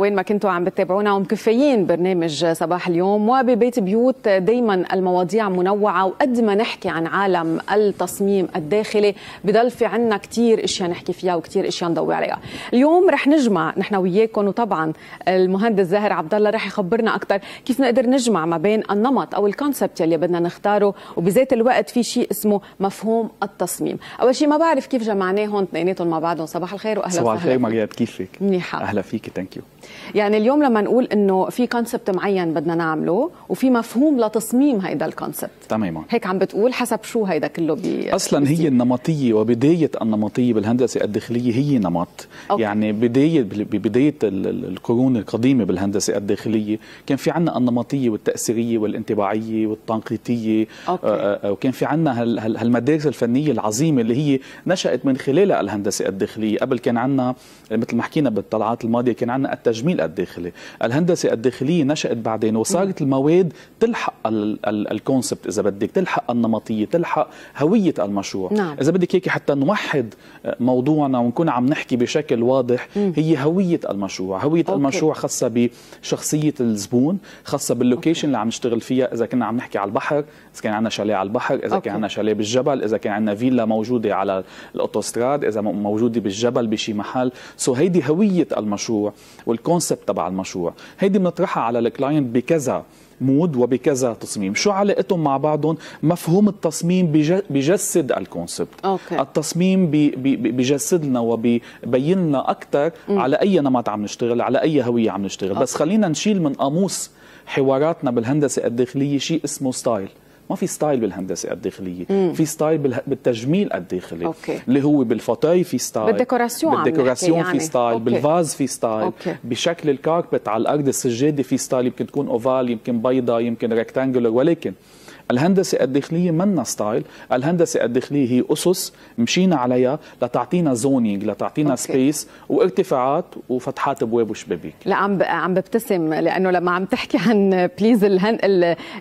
وين ما كنتوا عم بتتابعونا ومكفيين برنامج صباح اليوم وببيت بيوت دايما المواضيع منوعة وقد ما نحكي عن عالم التصميم الداخلي بضل في عنا كتير اشياء نحكي فيها وكتير اشياء نضوي عليها اليوم رح نجمع نحن وياكم وطبعا المهندس زاهر عبد الله رح يخبرنا اكثر كيف نقدر نجمع ما بين النمط او الكونسبت اللي بدنا نختاره وبذات الوقت في شيء اسمه مفهوم التصميم اول شيء ما بعرف كيف جمعناهم اثنيناتهم مع بعضهم صباح الخير واهلا وسهلا صباح الخير مريم كيفك منيحة اهلا فيك ثانك يو يعني اليوم لما نقول انه في كونسبت معين بدنا نعمله وفي مفهوم لتصميم هيدا الكونسبت تماما هيك عم بتقول حسب شو هيدا كله بي اصلا بيستيق. هي النمطيه وبدايه النمطيه بالهندسه الداخليه هي نمط أوكي. يعني بدايه ببدايه القرون القديمه بالهندسه الداخليه كان في عندنا النمطيه والتاثيريه والانطباعيه والتنقيطيه أوكي. آه، آه، آه، وكان في عندنا هالمدارس الفنيه العظيمه اللي هي نشات من خلالها الهندسه الداخليه قبل كان عندنا مثل ما حكينا بالطلعات الماضيه كان عندنا التجميل الداخلي الهندسة الداخلية نشأت بعدين وصارت المواد تلحق الكونسبت إذا بدك تلحق النمطية تلحق هوية المشروع نعم. إذا بدك هيك حتى نوحد موضوعنا ونكون عم نحكي بشكل واضح مم. هي هوية المشروع هوية أوكي. المشروع خاصة بشخصية الزبون خاصة باللوكيشن اللي عم نشتغل فيها إذا كنا عم نحكي على البحر إذا كان عندنا شاليه على البحر إذا أوكي. كان عندنا شاليه بالجبل إذا كان عندنا فيلا موجودة على الاوتوستراد إذا موجودة بالجبل بشي محل سو هيدي هوية المشروع وال الكونسبت تبع المشروع هيدي بنطرحها على الكلاينت بكذا مود وبكذا تصميم شو علاقتهم مع بعضهم مفهوم التصميم بجسد الكونسبت أوكي. التصميم بجسد لنا وبيبين لنا اكثر على اي نمط عم نشتغل على اي هويه عم نشتغل أوكي. بس خلينا نشيل من قاموس حواراتنا بالهندسه الداخليه شيء اسمه ستايل في ستايل بالهندسه الداخليه مم. في ستايل بالتجميل الداخلي اللي هو بالفوتاي في ستايل بالديكوراسيون بالديكوراسيون يعني. في ستايل أوكي. بالفاز في ستايل أوكي. بشكل الكاربت على الارض السجاده في ستايل يمكن تكون اوفال يمكن بيضاء يمكن ريكتانجولر ولكن الهندسة الداخلية منا ستايل الهندسة الداخلية هي أسس مشينا عليها لتعطينا زونينج لتعطينا أوكي. سبيس وارتفاعات وفتحات ابواب وشبابيك لا عم عم ببتسم لانه لما عم تحكي عن بليز الهن...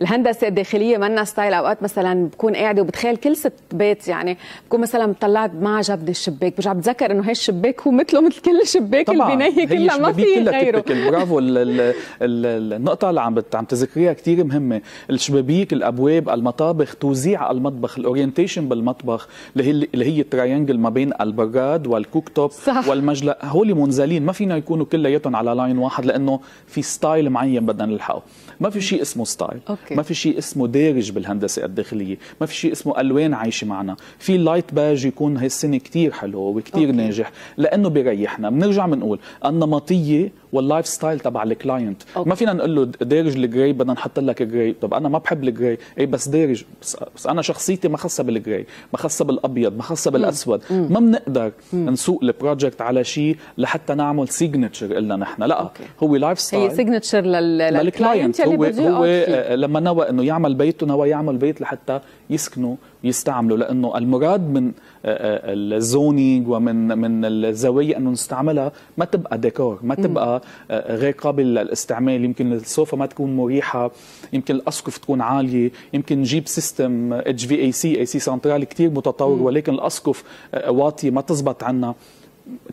الهندسه الداخليه منا ستايل اوقات مثلا بكون قاعده وبتخيل كل ست بيت يعني بكون مثلا طلعت مع جبد الشباك برجع بتذكر انه هي الشباك هو مثله مثل كل شباك البنايه كلها ما في غيره برافو النقطه اللي عم عم تذكريها كثير مهمه الشبابيك الابواب الابواب المطابخ توزيع المطبخ الاورينتيشن بالمطبخ اللي هي اللي هي التراينجل ما بين البراد والكوك توب والمجلى هول منزلين ما فينا يكونوا كلياتهم على لاين واحد لانه في ستايل معين بدنا نلحقه ما في شيء اسمه ستايل أوكي. ما في شيء اسمه دارج بالهندسه الداخليه ما في شيء اسمه الوان عايشه معنا في لايت باج يكون هالسنه كثير حلو وكثير ناجح لانه بيريحنا بنرجع بنقول النمطيه واللايف ستايل تبع الكلاينت ما فينا نقول له دارج الجراي بدنا نحط لك جراي طب انا ما بحب الجراي اي بس دارج بس, بس انا شخصيتي ما خاصه بالجراي ما خاصه بالابيض ما خاصه بالاسود ما بنقدر نسوق البروجكت على شيء لحتى نعمل سيجنتشر لنا نحن لا أوكي. هو لايف ستايل هي سيجنتشر للكلاينت هو هو آه، لما نوى انه يعمل بيته نوى يعمل بيت لحتى يسكنوا يستعملوا لانه المراد من آه، آه، الزونينج ومن من الزوايا انه نستعملها ما تبقى ديكور ما تبقى غير قابل للاستعمال يمكن السوفا ما تكون مريحه يمكن الاسقف تكون عاليه يمكن نجيب سيستم اتش في اي سي اي سي سنترال كثير متطور ولكن الاسقف آه، واطيه ما تزبط عنا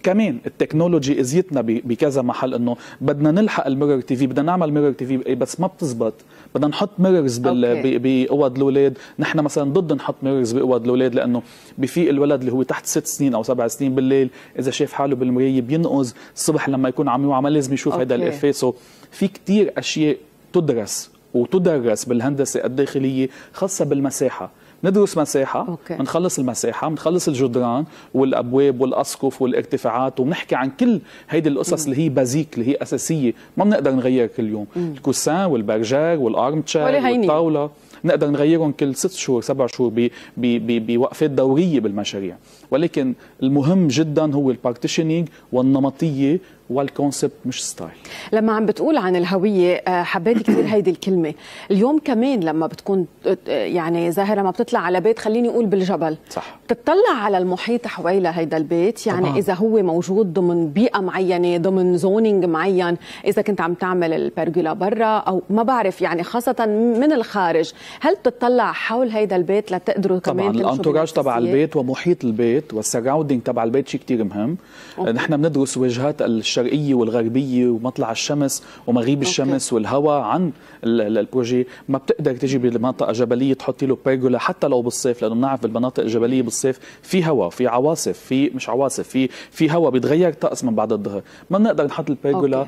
كمان التكنولوجي اذيتنا بكذا محل انه بدنا نلحق الميرور تي في بدنا نعمل ميرور تي في بس ما بتزبط بدنا نحط ميرورز باوض الاولاد نحن مثلا ضد نحط ميرورز باوض الاولاد لانه بفيق الولد اللي هو تحت ست سنين او سبع سنين بالليل اذا شاف حاله بالمرايه بينقز الصبح لما يكون عم يوعى ما لازم يشوف هذا الافيه سو في كثير اشياء تدرس وتدرس بالهندسة الداخلية خاصة بالمساحة ندرس مساحة أوكي. منخلص المساحة منخلص الجدران والأبواب والأسقف والارتفاعات وبنحكي عن كل هيدي القصص اللي هي بازيك اللي هي أساسية ما بنقدر نغير كل يوم الكوسان والبرجر والأرم والطاولة نقدر نغيرهم كل ست شهور سبع شهور بوقفات دورية بالمشاريع ولكن المهم جدا هو البارتيشنينج والنمطية والكونسبت مش ستايل لما عم بتقول عن الهويه آه، حبيت كثير هيدي الكلمه اليوم كمان لما بتكون آه، يعني ظاهره ما بتطلع على بيت خليني اقول بالجبل صح بتطلع على المحيط حوالي هيدا البيت يعني طبعا. اذا هو موجود ضمن بيئه معينه ضمن زونينج معين اذا كنت عم تعمل البرجولا برا او ما بعرف يعني خاصه من الخارج هل بتطلع حول هيدا البيت لتقدروا كمان طبعا الانتوراج تبع البيت ومحيط البيت والسراوندينج تبع البيت شيء كثير مهم نحن بندرس وجهات الش الشرقيه والغربيه ومطلع الشمس ومغيب أوكي. الشمس والهواء عن البروجي ما بتقدر تجي بمنطقه جبليه تحطي له بيرجولا حتى لو بالصيف لانه بنعرف بالمناطق الجبليه بالصيف في هواء في عواصف في مش عواصف في في هواء بيتغير طقس من بعد الظهر ما بنقدر نحط البيرجولا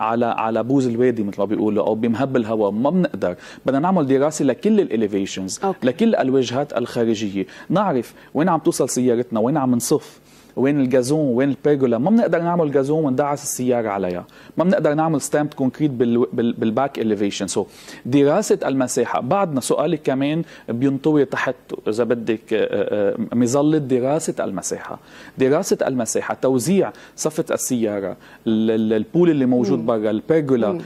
على على بوز الوادي مثل ما بيقولوا او بمهب الهواء ما بنقدر بدنا نعمل دراسه لكل الاليفيشنز لكل الوجهات الخارجيه نعرف وين عم توصل سيارتنا وين عم نصف وين الجازون وين البيرجولا ما بنقدر نعمل جازون وندعس السياره عليها ما بنقدر نعمل ستامب كونكريت بالباك اليفيشن سو دراسه المساحه بعدنا سؤالك كمان بينطوي تحت اذا بدك آه، آه، مظله دراسه المساحه دراسه المساحه توزيع صفه السياره البول اللي موجود برا البيرجولا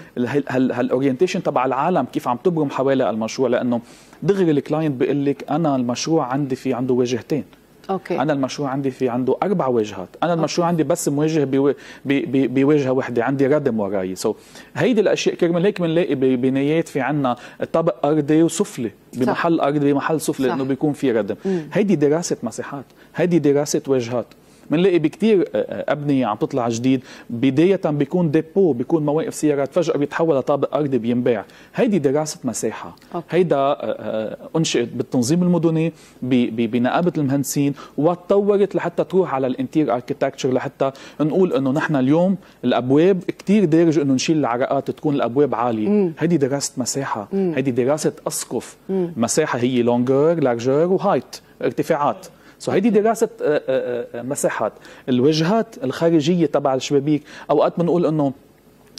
هالاورينتيشن تبع العالم كيف عم تبرم حوالي المشروع لانه دغري الكلاينت بيقول لك انا المشروع عندي في عنده وجهتين أوكي. انا المشروع عندي في عنده اربع واجهات انا المشروع أوكي. عندي بس مواجه بواجهه بي بي واحده عندي ردم وراي سو so, هيدي الاشياء كرمال هيك بنلاقي ببنايات في عندنا طبق ارضي وسفلي بمحل ارضي بمحل سفلي لانه بيكون في ردم هيدي دراسه مساحات هيدي دراسه واجهات بنلاقي بكثير آه، آه، ابنيه عم تطلع جديد بدايه بيكون ديبو بيكون مواقف سيارات فجاه بيتحول لطابق ارضي بينباع هيدي دراسه مساحه هيدا آه، انشئت بالتنظيم المدني بنقابه المهندسين وتطورت لحتى تروح على الانتير اركيتكتشر لحتى نقول انه نحن اليوم الابواب كثير دارج انه نشيل العرقات تكون الابواب عاليه هيدي دراسه مساحه هيدي دراسه اسقف مساحه هي لونجر لارجر وهايت ارتفاعات هيدي دراسه آه، آه، آه، مساحات الواجهات الخارجيه تبع الشبابيك اوقات بنقول انه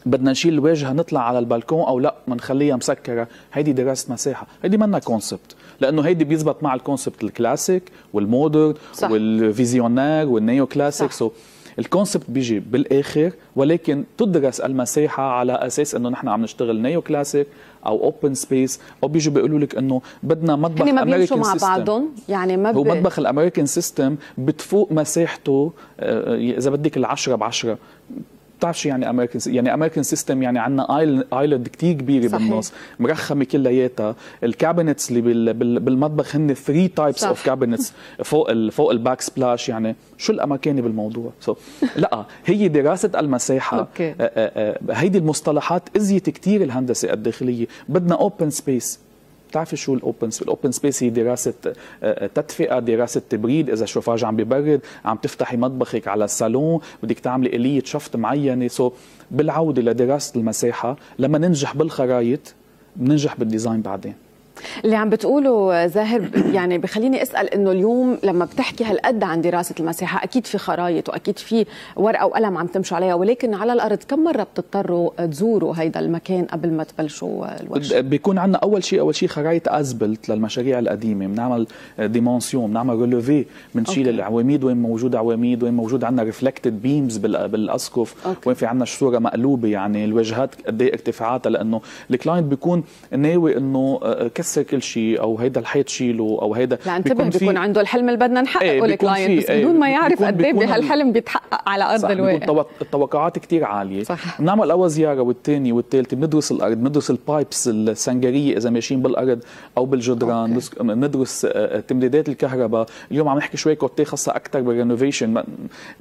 بدنا نشيل الواجهه نطلع على البالكون او لا بنخليها مسكره هيدي دراسه مساحه هيدي منا كونسبت لانه هيدي بيزبط مع الكونسبت الكلاسيك والمودرن والفيزيونير والنيو كلاسيك صح. So الكونسبت بيجي بالاخر ولكن تدرس المساحه على اساس انه نحن عم نشتغل نيو كلاسيك او اوبن سبيس او بيجوا بيقولوا لك انه بدنا مطبخ ما امريكان مع بعضهم يعني ما هو مطبخ الامريكان سيستم بتفوق مساحته آه، اذا بدك ال10 ب 10 بتعرف شو يعني امريكان يعني امريكان سيستم يعني عندنا ايلاند كثير كبيره صحيح. بالنص مرخمه كلياتها الكابينتس اللي بال... بال... بالمطبخ هن 3 تايبس اوف كابينتس فوق ال... فوق الباك سبلاش يعني شو الامريكاني بالموضوع so, لا هي دراسه المساحه أوكي. هيدي المصطلحات ازيت كثير الهندسه الداخليه بدنا اوبن سبيس بتعرفي شو الاوبن سبيس الاوبن سبيس هي دراسه آه، آه، تدفئه دراسه تبريد اذا الشوفاج عم ببرد عم تفتحي مطبخك على الصالون بدك تعملي اليه شفت معينه سو بالعوده لدراسه المساحه لما ننجح بالخرايط بننجح بالديزاين بعدين اللي عم بتقوله زاهر يعني بخليني اسال انه اليوم لما بتحكي هالقد عن دراسه المساحه اكيد في خرايط واكيد في ورقه وقلم عم تمشوا عليها ولكن على الارض كم مره بتضطروا تزوروا هيدا المكان قبل ما تبلشوا الورشه؟ بيكون عندنا اول شيء اول شيء خرايط ازبلت للمشاريع القديمه بنعمل ديمونسيون بنعمل ريلوفي بنشيل العواميد وين موجود عواميد وين موجود عندنا ريفلكتد بيمز بالاسقف وين في عندنا صوره مقلوبه يعني الوجهات قد ايه ارتفاعاتها لانه الكلاينت بيكون ناوي انه آه، آه، كسر كل شيء او هيدا الحيط شيله او هيدا لا انتبه بيكون, بيكون عنده الحلم اللي بدنا نحققه الكلاينت إيه، بس إيه، بدون ما يعرف قد ايه بهالحلم بيتحقق على ارض الواقع التوقعات كثير عاليه صح بنعمل اول زياره والثانيه والثالثه بندرس الارض بندرس البايبس السنجريه اذا ماشيين بالارض او بالجدران بندرس آه، آه، تمديدات الكهرباء اليوم عم نحكي شوي كوتي خاصه اكثر بالرينوفيشن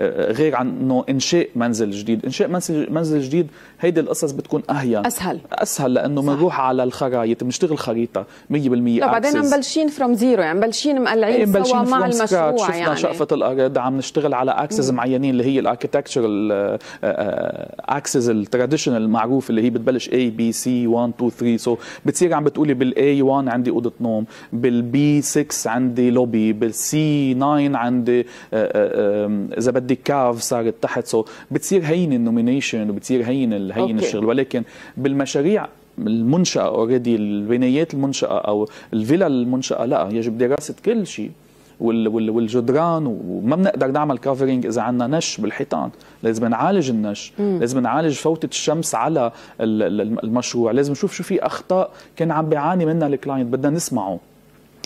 آه، غير عن انه انشاء منزل جديد انشاء منزل منزل جديد هيدي القصص بتكون اهين اسهل اسهل لانه بنروح على الخرايط بنشتغل خريطه 100% لا بعدين عم فروم زيرو يعني مبلشين مقلعين إيه، مبلشين سوا مع المشروع شفنا يعني. شقفه الارض آه، عم نشتغل على اكسس معينين اللي هي الاركتكتشرال اكسس التراديشنال المعروف اللي هي بتبلش اي بي سي 1 2 3 سو بتصير عم بتقولي بالاي 1 عندي اوضه نوم بالبي 6 عندي لوبي بالسي 9 عندي آه، آه، اذا بدك كاف صارت تحت سو بتصير هين النومينيشن وبتصير هين هين الشغل ولكن بالمشاريع المنشاه اوريدي البنايات المنشاه او الفيلا المنشاه لا يجب دراسه كل شيء والجدران وما بنقدر نعمل كفرنج اذا عندنا نش بالحيطان لازم نعالج النش مم. لازم نعالج فوتة الشمس على المشروع لازم نشوف شو في اخطاء كان عم بيعاني منها الكلاينت بدنا نسمعه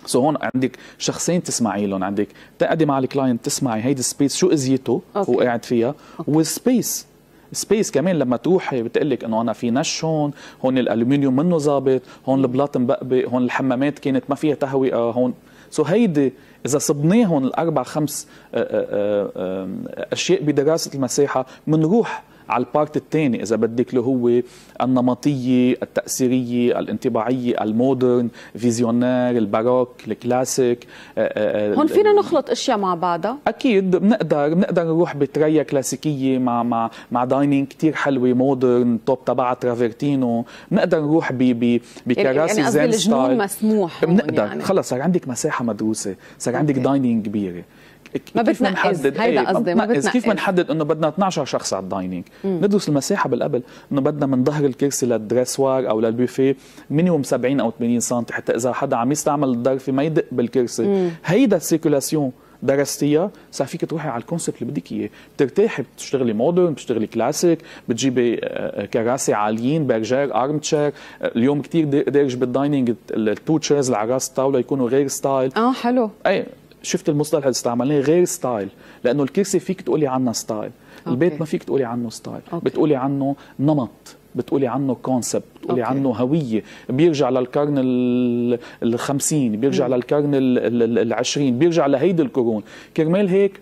سو so هون عندك شخصين تسمعي لهم عندك تقعدي مع الكلاينت تسمعي هيدي السبيس شو اذيته وقاعد فيها والسبيس سبيس كمان لما تروحي لك انه انا في نش هون هون الالومنيوم منه ظابط هون البلاط مبقبق هون الحمامات كانت ما فيها تهوئه هون سو so هيدي اذا صبناهم الاربع خمس آه، آه، آه، اشياء بدراسه المساحه بنروح على البارت الثاني اذا بدك اللي هو النمطيه التاثيريه الانطباعيه المودرن فيزيونير الباروك الكلاسيك آه، آه، آه، هون فينا نخلط اشياء مع بعضها اكيد بنقدر بنقدر نروح بتريا كلاسيكيه مع مع مع داينينج كثير حلوه مودرن توب تبع ترافرتينو بنقدر نروح ب ب يعني- يعني بكراسي يعني زين ستايل مسموح بنقدر يعني. خلص صار عندك مساحه مدروسه صار عندك داينينج كبيره ما بتنقز هيدا إيه، قصدي ما بتنقز كيف بنحدد انه بدنا 12 شخص على الدايننج ندرس المساحه بالقبل انه بدنا من ظهر الكرسي للدريسوار او للبوفيه مينيموم 70 او 80 سم حتى اذا حدا عم يستعمل الضرفه ما يدق بالكرسي هيدا السيركولاسيون درستيها صار فيك تروحي على الكونسبت اللي بدك اياه بترتاحي بتشتغلي مودرن بتشتغلي كلاسيك بتجيبي آه، آه، كراسي عاليين برجير ارم تشير اليوم كثير دارج بالدايننج التو تشيرز اللي على راس الطاوله يكونوا غير ستايل اه حلو اي شفت المصطلح اللي استعملناه غير ستايل لانه الكرسي فيك تقولي عنها ستايل البيت ما فيك تقولي عنه ستايل أوكي. بتقولي عنه نمط بتقولي عنه كونسبت بتقولي أوكي. عنه هوية بيرجع للقرن ال 50 بيرجع م. للقرن ال 20 بيرجع لهيدي القرون كرمال هيك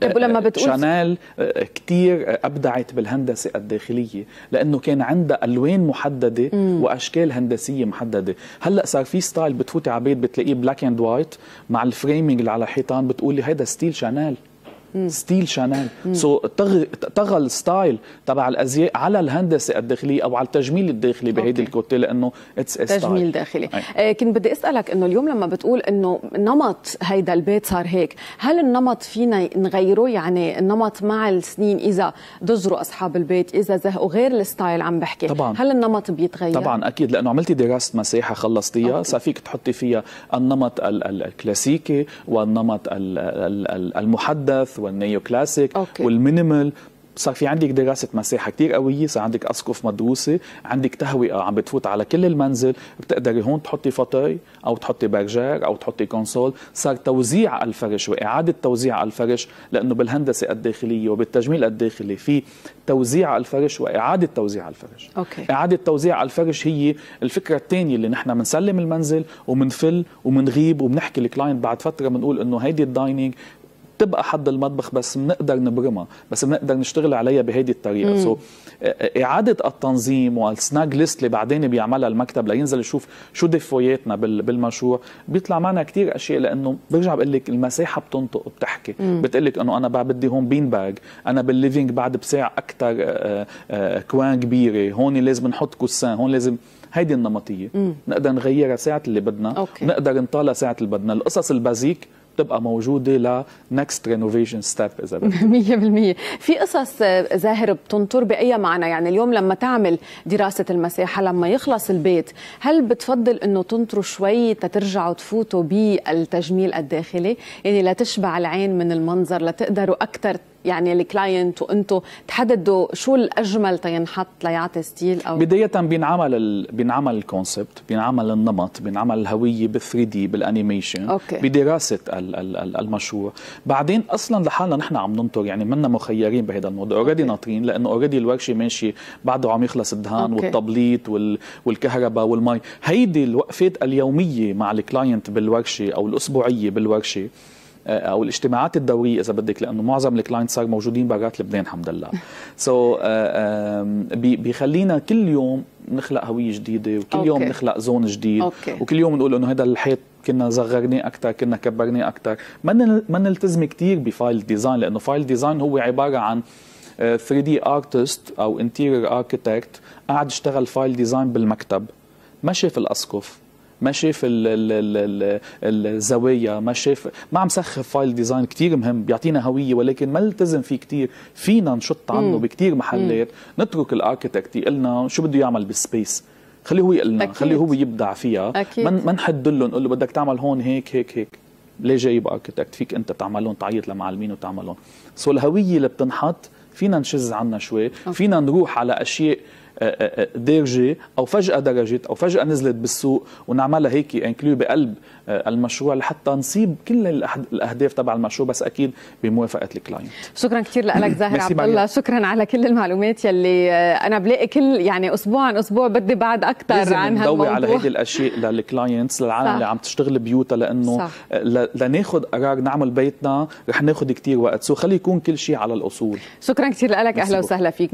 طيب آه، ولما آه، بتقول شانيل آه، كثير ابدعت بالهندسه الداخليه لانه كان عندها الوان محدده مم. واشكال هندسيه محدده هلا صار في ستايل بتفوتي على بيت بتلاقيه بلاك اند وايت مع الفريمينج اللي على الحيطان بتقولي هيدا ستيل شانيل ستيل شانيل سو طغى الستايل تبع الازياء على الهندسه الداخليه او على التجميل الداخلي بهيدي الكوتي لانه اتس تجميل داخلي آه كنت بدي اسالك انه اليوم لما بتقول انه نمط هيدا البيت صار هيك هل النمط فينا نغيره يعني النمط مع السنين اذا دزروا اصحاب البيت اذا زهقوا غير الستايل عم بحكي طبعا هل النمط بيتغير طبعا اكيد لانه عملتي دراسه مساحه خلصتيها صار فيك تحطي فيها النمط الكلاسيكي والنمط المحدث والنيو كلاسيك أوكي. والمينيمال صار في عندك دراسة مساحة كتير قوية صار عندك أسقف مدروسة عندك تهوئة آه، عم بتفوت على كل المنزل بتقدري هون تحطي فطاي أو تحطي برجار أو تحطي كونسول صار توزيع الفرش وإعادة توزيع الفرش لأنه بالهندسة الداخلية وبالتجميل الداخلي في توزيع الفرش وإعادة توزيع الفرش أوكي. إعادة توزيع الفرش هي الفكرة الثانية اللي نحن بنسلم المنزل ومنفل ومنغيب وبنحكي الكلاينت بعد فترة بنقول إنه هيدي الدايننج تبقى حد المطبخ بس بنقدر نبرمها بس بنقدر نشتغل عليها بهيدي الطريقه سو so, آه، آه، اعاده التنظيم والسناج ليست اللي بعدين بيعملها المكتب لينزل يشوف شو دفوياتنا بالمشروع بيطلع معنا كثير اشياء لانه برجع بقول لك المساحه بتنطق وبتحكي بتقول لك انه انا بقى بدي هون بين باج انا بالليفينج بعد بساع اكثر آه، كوان كبيره هون لازم نحط كوسان هون لازم هيدي النمطيه مم. نقدر نغيرها ساعه اللي بدنا أوكي. نقدر نطالها ساعه اللي بدنا القصص البازيك تبقى موجوده لنكست رينوفيشن ستيب اذا 100% في قصص آه، زاهر بتنطر باي معنى يعني اليوم لما تعمل دراسه المساحه لما يخلص البيت هل بتفضل انه تنطروا شوي تترجعوا تفوتوا بالتجميل الداخلي يعني لا تشبع العين من المنظر لتقدروا اكثر يعني الكلاينت وانتم تحددوا شو الاجمل تينحط ليعطي ستيل او بدايه بينعمل ال... بينعمل الكونسبت بينعمل النمط بينعمل الهويه بال 3 دي بالانيميشن أوكي. بدراسه ال... ال... المشروع بعدين اصلا لحالنا نحن عم ننطر يعني منا مخيرين بهذا الموضوع اوريدي ناطرين لانه اوريدي الورشه ماشي بعده عم يخلص الدهان أوكي. والتبليط وال... والكهرباء والمي هيدي الوقفات اليوميه مع الكلاينت بالورشه او الاسبوعيه بالورشه آه، او الاجتماعات الدوريه اذا بدك لانه معظم الكلاينت صار موجودين برات لبنان الحمد لله سو so, آه، بيخلينا كل يوم نخلق هويه جديده وكل أوكي. يوم نخلق زون جديد أوكي. وكل يوم نقول انه هذا الحيط كنا صغرناه اكثر كنا كبرناه اكثر ما ما نلتزم كثير بفايل ديزاين لانه فايل ديزاين هو عباره عن 3 دي ارتست او interior architect قاعد اشتغل فايل ديزاين بالمكتب ما شاف الاسقف ما شاف الزوايا ما شاف ما عم سخف فايل ديزاين كتير مهم بيعطينا هويه ولكن ما التزم فيه كتير فينا نشط عنه بكتير محلات نترك نترك الاركتكت يقلنا شو بده يعمل بالسبيس خليه هو يقلنا خليه هو يبدع فيها ما نحد له نقول له بدك تعمل هون هيك هيك هيك ليه جايب اركتكت فيك انت تعملهم تعيط لمعلمين وتعملهم سو الهويه اللي بتنحط فينا نشز عنها شوي أوكي. فينا نروح على اشياء اه، اه، اه، دارجه او فجاه درجت او فجاه نزلت بالسوق ونعملها هيك انكلو بقلب المشروع لحتى نصيب كل الاهداف تبع المشروع بس اكيد بموافقه الكلاينت شكرا كثير لك زاهر عبد الله شكرا على كل المعلومات يلي انا بلاقي كل يعني اسبوع عن اسبوع بدي بعد اكثر عن هالموضوع على هيدي الاشياء للكلاينتس للعالم صح. اللي عم تشتغل بيوتها لانه لناخذ قرار نعمل بيتنا رح ناخذ كثير وقت سو خلي يكون كل شيء على الاصول شكرا كثير لك اهلا وسهلا فيك